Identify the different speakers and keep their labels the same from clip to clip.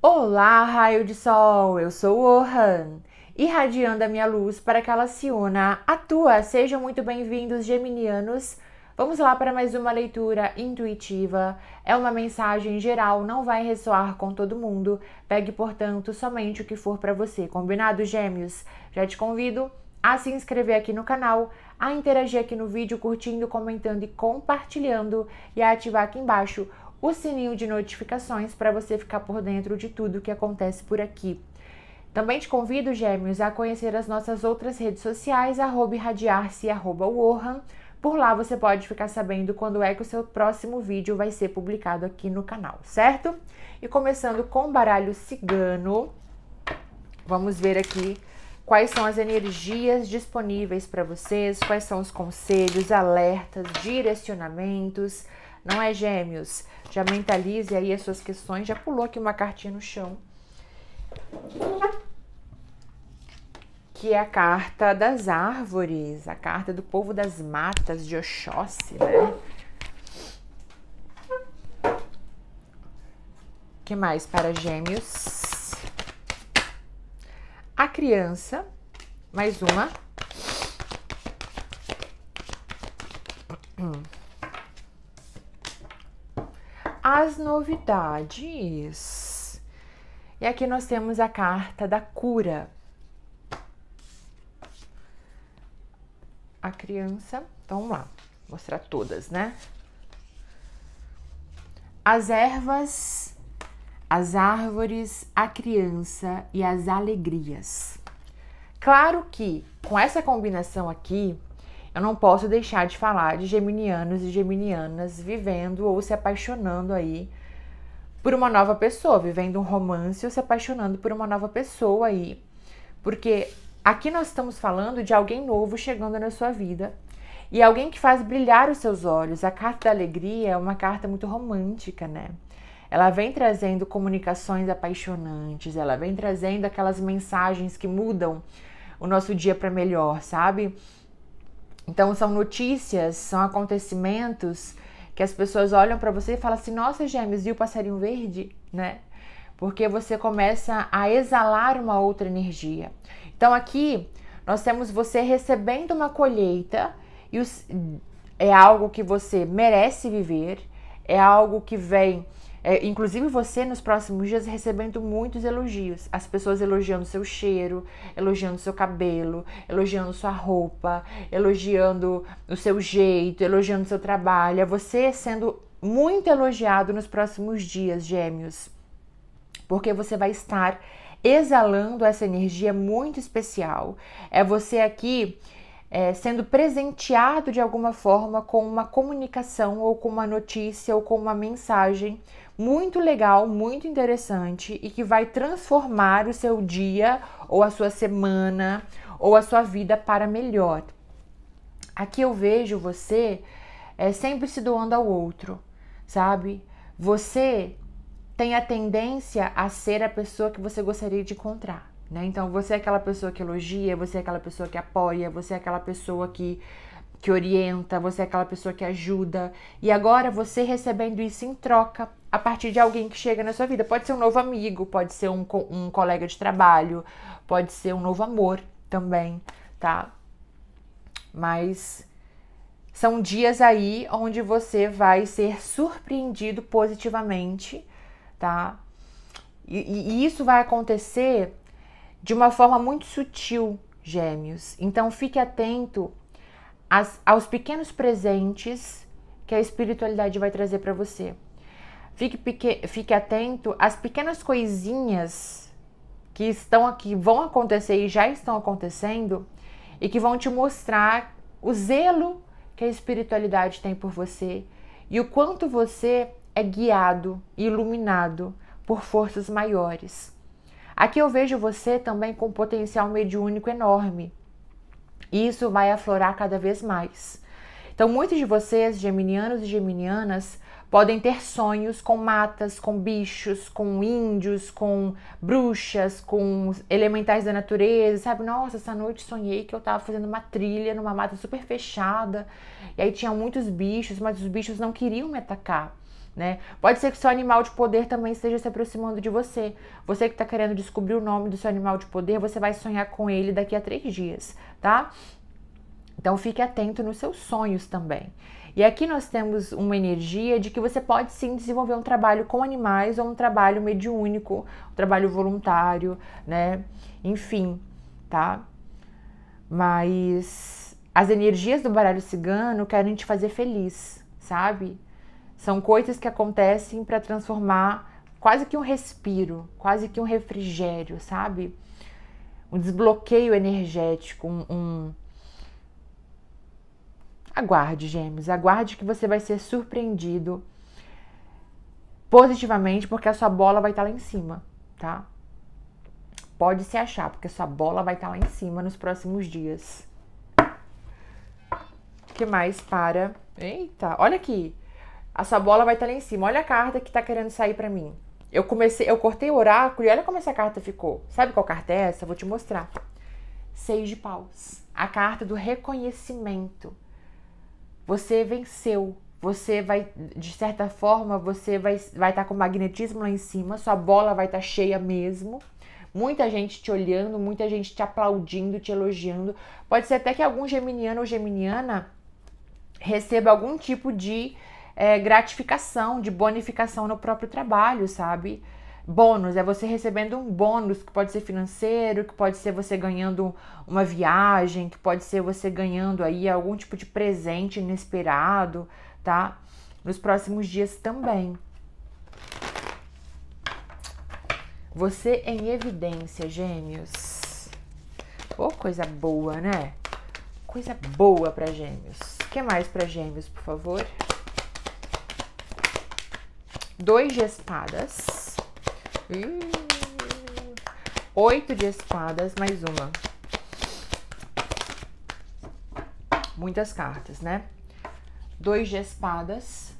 Speaker 1: Olá, raio de sol! Eu sou o Ohan, irradiando a minha luz para que ela se una à tua. Sejam muito bem-vindos, geminianos. Vamos lá para mais uma leitura intuitiva. É uma mensagem geral, não vai ressoar com todo mundo. Pegue, portanto, somente o que for para você. Combinado, gêmeos? Já te convido a se inscrever aqui no canal, a interagir aqui no vídeo, curtindo, comentando e compartilhando e a ativar aqui embaixo o sininho de notificações para você ficar por dentro de tudo que acontece por aqui. Também te convido, gêmeos, a conhecer as nossas outras redes sociais, arroba irradiar-se e arroba Wuhan. Por lá você pode ficar sabendo quando é que o seu próximo vídeo vai ser publicado aqui no canal, certo? E começando com o baralho cigano, vamos ver aqui quais são as energias disponíveis para vocês, quais são os conselhos, alertas, direcionamentos, não é gêmeos. Já mentalize aí as suas questões. Já pulou aqui uma cartinha no chão. Que é a carta das árvores. A carta do povo das matas de Oxóssi, né? que mais para gêmeos? A criança, mais uma. Hum. as novidades. E aqui nós temos a carta da cura. A criança, então vamos lá, mostrar todas, né? As ervas, as árvores, a criança e as alegrias. Claro que com essa combinação aqui, eu não posso deixar de falar de geminianos e geminianas vivendo ou se apaixonando aí por uma nova pessoa, vivendo um romance ou se apaixonando por uma nova pessoa aí. Porque aqui nós estamos falando de alguém novo chegando na sua vida e alguém que faz brilhar os seus olhos. A carta da alegria é uma carta muito romântica, né? Ela vem trazendo comunicações apaixonantes, ela vem trazendo aquelas mensagens que mudam o nosso dia para melhor, sabe? Então são notícias, são acontecimentos que as pessoas olham para você e falam assim: "Nossa, Gêmeos, e o passarinho verde?", né? Porque você começa a exalar uma outra energia. Então aqui nós temos você recebendo uma colheita e os, é algo que você merece viver, é algo que vem é, inclusive você nos próximos dias recebendo muitos elogios. As pessoas elogiando seu cheiro, elogiando seu cabelo, elogiando sua roupa, elogiando o seu jeito, elogiando seu trabalho. É você sendo muito elogiado nos próximos dias, gêmeos. Porque você vai estar exalando essa energia muito especial. É você aqui é, sendo presenteado de alguma forma com uma comunicação ou com uma notícia ou com uma mensagem muito legal, muito interessante e que vai transformar o seu dia ou a sua semana ou a sua vida para melhor. Aqui eu vejo você é, sempre se doando ao outro, sabe? Você tem a tendência a ser a pessoa que você gostaria de encontrar. Né? Então você é aquela pessoa que elogia, você é aquela pessoa que apoia, você é aquela pessoa que, que orienta, você é aquela pessoa que ajuda. E agora você recebendo isso em troca a partir de alguém que chega na sua vida. Pode ser um novo amigo, pode ser um, um colega de trabalho, pode ser um novo amor também, tá? Mas são dias aí onde você vai ser surpreendido positivamente tá? E, e isso vai acontecer de uma forma muito sutil, gêmeos. Então fique atento às, aos pequenos presentes que a espiritualidade vai trazer para você. Fique, pique, fique atento às pequenas coisinhas que estão aqui, vão acontecer e já estão acontecendo e que vão te mostrar o zelo que a espiritualidade tem por você e o quanto você é guiado e iluminado por forças maiores. Aqui eu vejo você também com um potencial mediúnico enorme. E isso vai aflorar cada vez mais. Então, muitos de vocês, geminianos e geminianas, podem ter sonhos com matas, com bichos, com índios, com bruxas, com elementais da natureza, sabe? Nossa, essa noite sonhei que eu tava fazendo uma trilha numa mata super fechada, e aí tinha muitos bichos, mas os bichos não queriam me atacar. Né? Pode ser que seu animal de poder também esteja se aproximando de você. Você que está querendo descobrir o nome do seu animal de poder, você vai sonhar com ele daqui a três dias, tá? Então fique atento nos seus sonhos também. E aqui nós temos uma energia de que você pode sim desenvolver um trabalho com animais ou um trabalho mediúnico, um trabalho voluntário, né? Enfim, tá? Mas as energias do baralho cigano querem te fazer feliz, sabe? São coisas que acontecem para transformar quase que um respiro, quase que um refrigério, sabe? Um desbloqueio energético, um, um... Aguarde, gêmeos, aguarde que você vai ser surpreendido positivamente, porque a sua bola vai estar tá lá em cima, tá? Pode se achar, porque a sua bola vai estar tá lá em cima nos próximos dias. O que mais para? Eita, olha aqui. Sua bola vai estar tá lá em cima. Olha a carta que está querendo sair para mim. Eu comecei, eu cortei o oráculo e olha como essa carta ficou. Sabe qual carta é essa? Vou te mostrar. Seis de paus. A carta do reconhecimento. Você venceu. Você vai, de certa forma, você vai estar vai tá com magnetismo lá em cima. Sua bola vai estar tá cheia mesmo. Muita gente te olhando, muita gente te aplaudindo, te elogiando. Pode ser até que algum geminiano ou geminiana receba algum tipo de é, gratificação, de bonificação no próprio trabalho, sabe? Bônus é você recebendo um bônus que pode ser financeiro, que pode ser você ganhando uma viagem, que pode ser você ganhando aí algum tipo de presente inesperado, tá? Nos próximos dias também. Você em evidência, gêmeos. Ô, oh, coisa boa, né? Coisa boa para gêmeos. O que mais para gêmeos, por favor? 2 de espadas. oito de espadas, mais uma. Muitas cartas, né? Dois de espadas.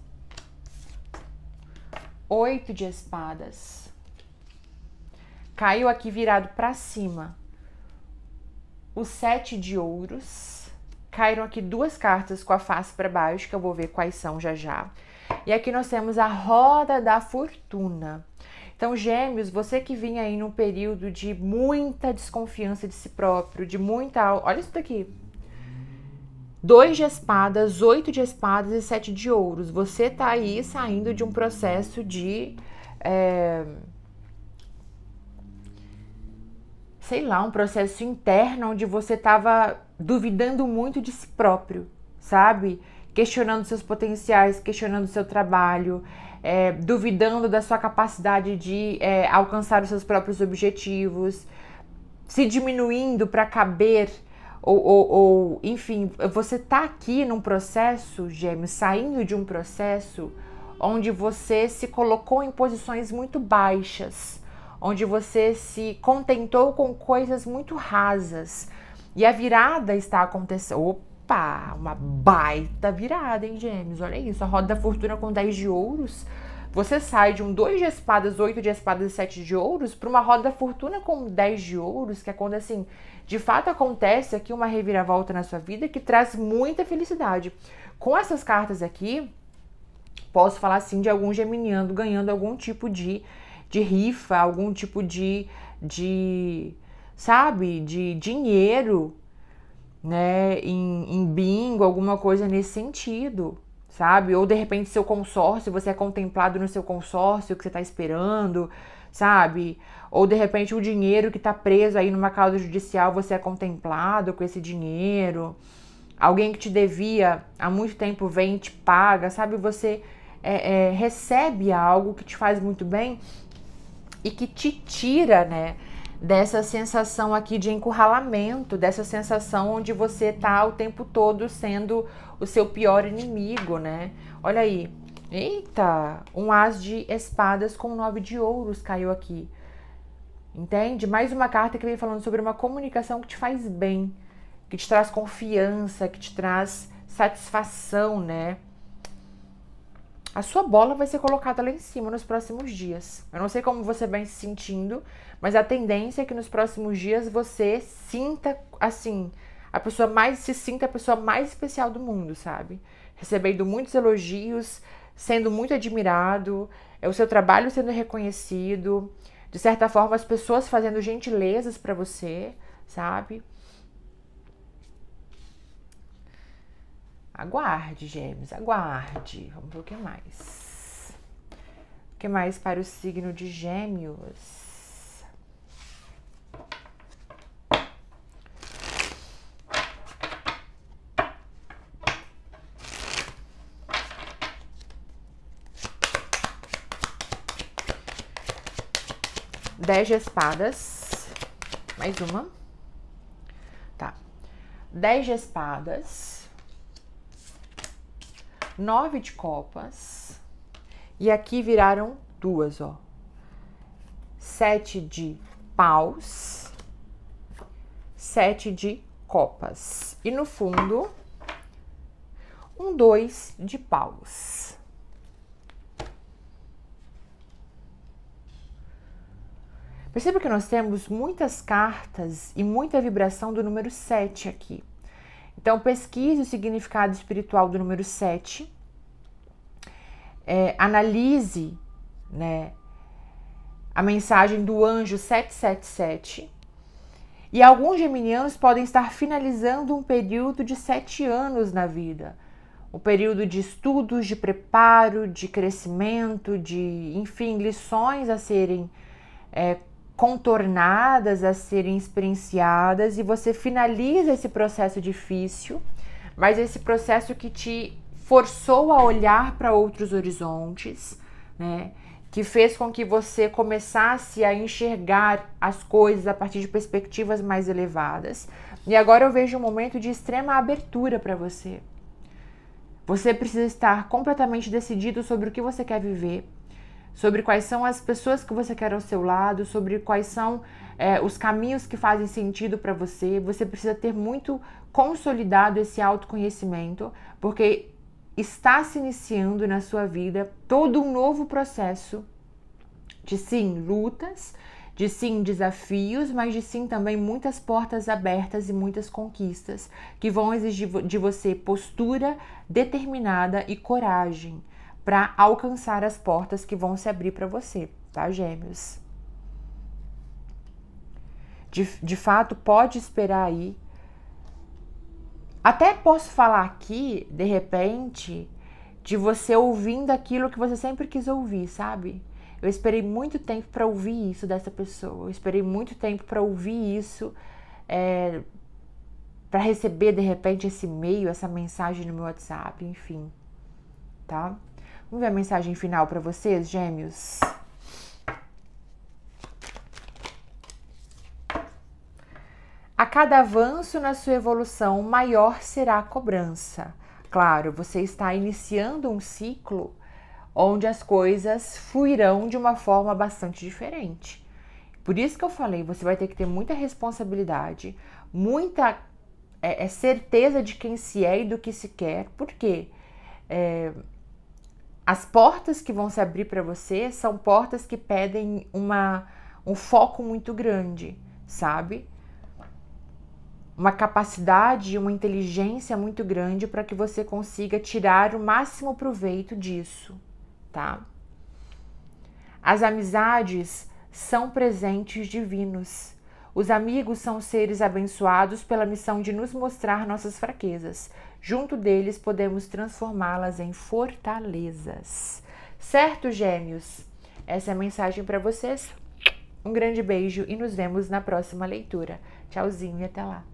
Speaker 1: Oito de espadas. Caiu aqui virado para cima. o sete de ouros. Caíram aqui duas cartas com a face para baixo, que eu vou ver quais são já já. E aqui nós temos a roda da fortuna. Então, gêmeos, você que vinha aí num período de muita desconfiança de si próprio, de muita. Olha isso daqui. Dois de espadas, oito de espadas e sete de ouros. Você tá aí saindo de um processo de. É... Sei lá, um processo interno onde você tava duvidando muito de si próprio, sabe? questionando seus potenciais, questionando seu trabalho, é, duvidando da sua capacidade de é, alcançar os seus próprios objetivos, se diminuindo para caber. Ou, ou, ou, enfim, você tá aqui num processo, gêmeo, saindo de um processo onde você se colocou em posições muito baixas, onde você se contentou com coisas muito rasas. E a virada está acontecendo. Opa, uma baita virada, hein, gêmeos? Olha isso, a roda da fortuna com 10 de ouros. Você sai de um 2 de espadas, 8 de espadas e 7 de ouros para uma roda da fortuna com 10 de ouros, que é quando assim, de fato acontece aqui uma reviravolta na sua vida que traz muita felicidade. Com essas cartas aqui, posso falar assim de algum geminiano ganhando algum tipo de, de rifa, algum tipo de, de sabe, de dinheiro né, em, em bingo, alguma coisa nesse sentido, sabe? Ou de repente seu consórcio, você é contemplado no seu consórcio que você está esperando, sabe? Ou de repente o dinheiro que está preso aí numa causa judicial, você é contemplado com esse dinheiro. Alguém que te devia há muito tempo vem e te paga, sabe? Você é, é, recebe algo que te faz muito bem e que te tira, né? dessa sensação aqui de encurralamento, dessa sensação onde você tá o tempo todo sendo o seu pior inimigo, né? Olha aí. Eita, um as de espadas com nove de ouros caiu aqui. Entende? Mais uma carta que vem falando sobre uma comunicação que te faz bem, que te traz confiança, que te traz satisfação, né? a sua bola vai ser colocada lá em cima nos próximos dias. Eu não sei como você vem se sentindo, mas a tendência é que nos próximos dias você sinta assim, a pessoa mais se sinta a pessoa mais especial do mundo, sabe? Recebendo muitos elogios, sendo muito admirado, é o seu trabalho sendo reconhecido, de certa forma as pessoas fazendo gentilezas para você, sabe? Aguarde, gêmeos, aguarde. Vamos ver o que mais. O que mais para o signo de gêmeos? Dez de espadas. Mais uma. Tá. Dez de espadas nove de copas. E aqui viraram duas, ó. Sete de paus, sete de copas. E no fundo, um dois de paus. Perceba que nós temos muitas cartas e muita vibração do número 7 aqui. Então, pesquise o significado espiritual do número 7, é, analise né, a mensagem do anjo 777. E alguns geminianos podem estar finalizando um período de sete anos na vida um período de estudos, de preparo, de crescimento, de, enfim, lições a serem é, contornadas a serem experienciadas e você finaliza esse processo difícil, mas esse processo que te forçou a olhar para outros horizontes, né? Que fez com que você começasse a enxergar as coisas a partir de perspectivas mais elevadas. E agora eu vejo um momento de extrema abertura para você. Você precisa estar completamente decidido sobre o que você quer viver, sobre quais são as pessoas que você quer ao seu lado, sobre quais são é, os caminhos que fazem sentido para você. Você precisa ter muito consolidado esse autoconhecimento, porque está se iniciando na sua vida todo um novo processo de sim lutas, de sim desafios, mas de sim também muitas portas abertas e muitas conquistas que vão exigir de você postura determinada e coragem para alcançar as portas que vão se abrir para você, tá, Gêmeos? De, de fato, pode esperar aí. Até posso falar aqui, de repente, de você ouvindo aquilo que você sempre quis ouvir, sabe? Eu esperei muito tempo para ouvir isso dessa pessoa. Eu esperei muito tempo para ouvir isso, é, para receber de repente esse e-mail, essa mensagem no meu WhatsApp, enfim, tá? Vamos ver a mensagem final para vocês, gêmeos? A cada avanço na sua evolução, maior será a cobrança. Claro, você está iniciando um ciclo onde as coisas fluirão de uma forma bastante diferente. Por isso que eu falei, você vai ter que ter muita responsabilidade, muita é, é certeza de quem se é e do que se quer, porque é, as portas que vão se abrir para você são portas que pedem uma, um foco muito grande, sabe? Uma capacidade, uma inteligência muito grande para que você consiga tirar o máximo proveito disso, tá? As amizades são presentes divinos. Os amigos são seres abençoados pela missão de nos mostrar nossas fraquezas, Junto deles podemos transformá-las em fortalezas. Certo, Gêmeos? Essa é a mensagem para vocês. Um grande beijo e nos vemos na próxima leitura. Tchauzinho e até lá.